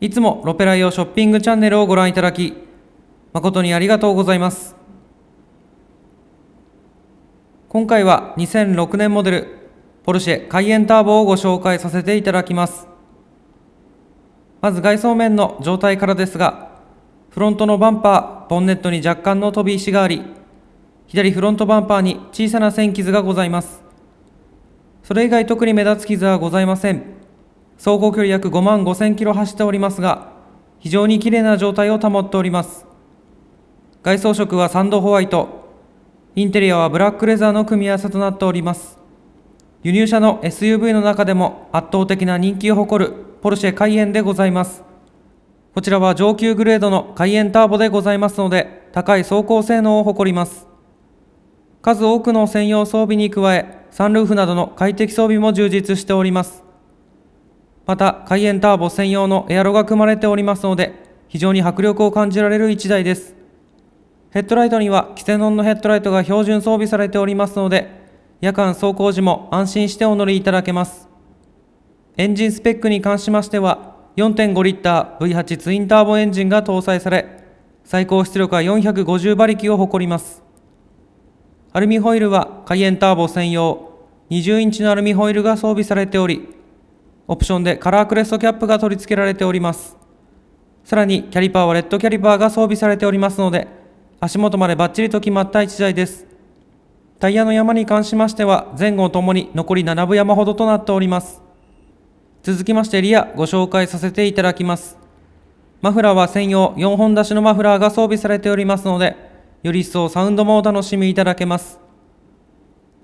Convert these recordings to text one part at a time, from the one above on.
いつもロペライオショッピングチャンネルをご覧いただき、誠にありがとうございます。今回は2006年モデル、ポルシェカイエンターボをご紹介させていただきます。まず外装面の状態からですが、フロントのバンパー、ボンネットに若干の飛び石があり、左フロントバンパーに小さな線傷がございます。それ以外特に目立つ傷はございません。走行距離約5万5000キロ走っておりますが、非常に綺麗な状態を保っております。外装色はサンドホワイト、インテリアはブラックレザーの組み合わせとなっております。輸入車の SUV の中でも圧倒的な人気を誇るポルシェカイエンでございます。こちらは上級グレードのカイエンターボでございますので、高い走行性能を誇ります。数多くの専用装備に加え、サンルーフなどの快適装備も充実しております。また、開園ターボ専用のエアロが組まれておりますので、非常に迫力を感じられる1台です。ヘッドライトには、キセノンのヘッドライトが標準装備されておりますので、夜間走行時も安心してお乗りいただけます。エンジンスペックに関しましては、4.5リッター V8 ツインターボエンジンが搭載され、最高出力は450馬力を誇ります。アルミホイルはカイエンターボ専用、20インチのアルミホイルが装備されており、オプションでカラークレストキャップが取り付けられております。さらにキャリパーはレッドキャリパーが装備されておりますので、足元までバッチリと決まった1台です。タイヤの山に関しましては、前後ともに残り7分山ほどとなっております。続きましてリアご紹介させていただきます。マフラーは専用4本出しのマフラーが装備されておりますので、より一層サウンドもお楽しみいただけます。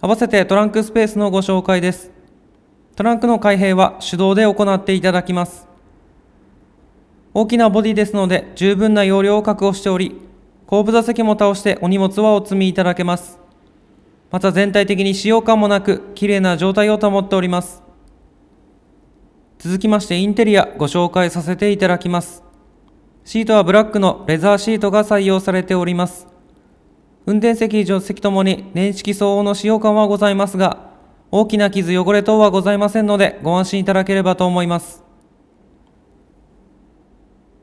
合わせてトランクスペースのご紹介です。トランクの開閉は手動で行っていただきます。大きなボディですので十分な容量を確保しており、後部座席も倒してお荷物はお積みいただけます。また全体的に使用感もなく、綺麗な状態を保っております。続きましてインテリアご紹介させていただきます。シートはブラックのレザーシートが採用されております。運転席、助手席ともに年式相応の使用感はございますが、大きな傷汚れ等はございませんのでご安心いただければと思います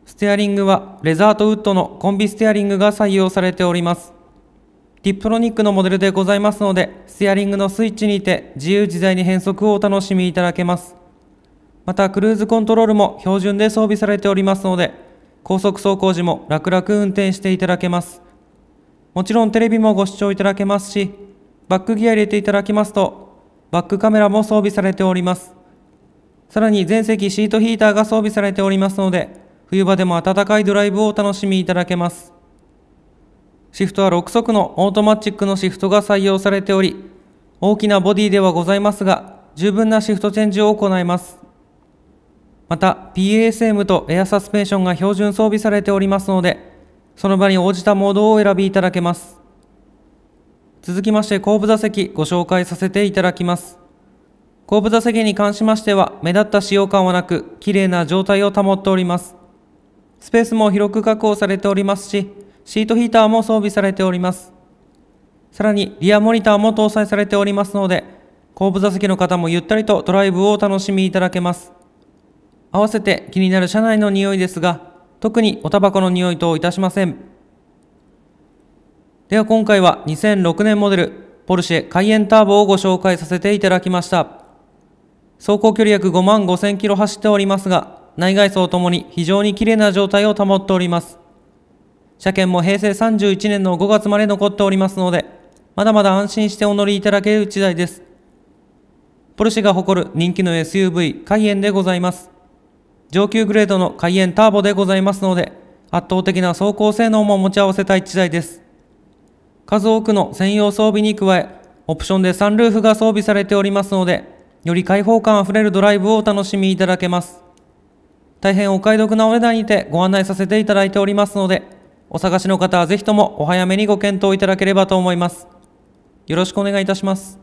ステアリングはレザーとウッドのコンビステアリングが採用されておりますディプロニックのモデルでございますのでステアリングのスイッチにて自由自在に変速をお楽しみいただけますまたクルーズコントロールも標準で装備されておりますので高速走行時も楽々運転していただけますもちろんテレビもご視聴いただけますしバックギア入れていただきますとバックカメラも装備されております。さらに全席シートヒーターが装備されておりますので、冬場でも暖かいドライブをお楽しみいただけます。シフトは6速のオートマチックのシフトが採用されており、大きなボディではございますが、十分なシフトチェンジを行います。また、PASM とエアサスペンションが標準装備されておりますので、その場に応じたモードをお選びいただけます。続きまして後部座席ご紹介させていただきます後部座席に関しましては目立った使用感はなく綺麗な状態を保っておりますスペースも広く確保されておりますしシートヒーターも装備されておりますさらにリアモニターも搭載されておりますので後部座席の方もゆったりとドライブをお楽しみいただけます合わせて気になる車内の匂いですが特におタバコの匂いといたしませんでは今回は2006年モデルポルシェカイエンターボをご紹介させていただきました走行距離約5万5000キロ走っておりますが内外装ともに非常に綺麗な状態を保っております車検も平成31年の5月まで残っておりますのでまだまだ安心してお乗りいただける1台ですポルシェが誇る人気の SUV カイエンでございます上級グレードのカイエンターボでございますので圧倒的な走行性能も持ち合わせた1台です数多くの専用装備に加え、オプションでサンルーフが装備されておりますので、より開放感あふれるドライブをお楽しみいただけます。大変お買い得なお値段にてご案内させていただいておりますので、お探しの方はぜひともお早めにご検討いただければと思います。よろしくお願いいたします。